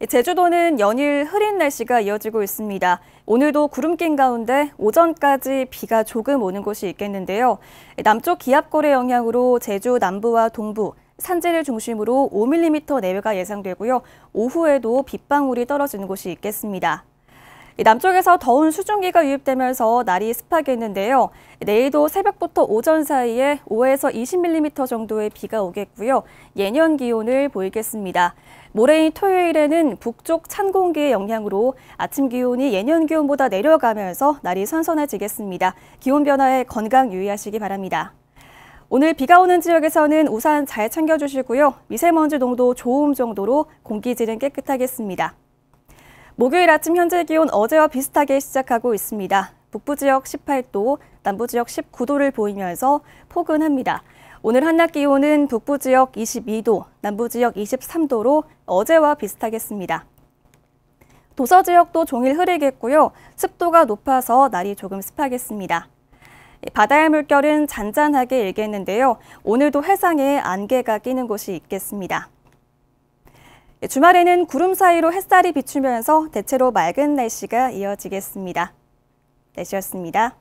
예, 제주도는 연일 흐린 날씨가 이어지고 있습니다. 오늘도 구름 낀 가운데 오전까지 비가 조금 오는 곳이 있겠는데요. 예, 남쪽 기압골의 영향으로 제주 남부와 동부, 산지를 중심으로 5mm 내외가 예상되고요. 오후에도 빗방울이 떨어지는 곳이 있겠습니다. 남쪽에서 더운 수증기가 유입되면서 날이 습하겠는데요. 내일도 새벽부터 오전 사이에 5에서 20mm 정도의 비가 오겠고요. 예년 기온을 보이겠습니다. 모레인 토요일에는 북쪽 찬 공기의 영향으로 아침 기온이 예년 기온보다 내려가면서 날이 선선해지겠습니다. 기온 변화에 건강 유의하시기 바랍니다. 오늘 비가 오는 지역에서는 우산 잘 챙겨주시고요. 미세먼지 농도 좋음 정도로 공기질은 깨끗하겠습니다. 목요일 아침 현재 기온 어제와 비슷하게 시작하고 있습니다. 북부 지역 18도, 남부 지역 19도를 보이면서 포근합니다. 오늘 한낮 기온은 북부 지역 22도, 남부 지역 23도로 어제와 비슷하겠습니다. 도서 지역도 종일 흐리겠고요. 습도가 높아서 날이 조금 습하겠습니다. 바다의 물결은 잔잔하게 일겠는데요. 오늘도 해상에 안개가 끼는 곳이 있겠습니다. 예, 주말에는 구름 사이로 햇살이 비추면서 대체로 맑은 날씨가 이어지겠습니다. 날씨였습니다.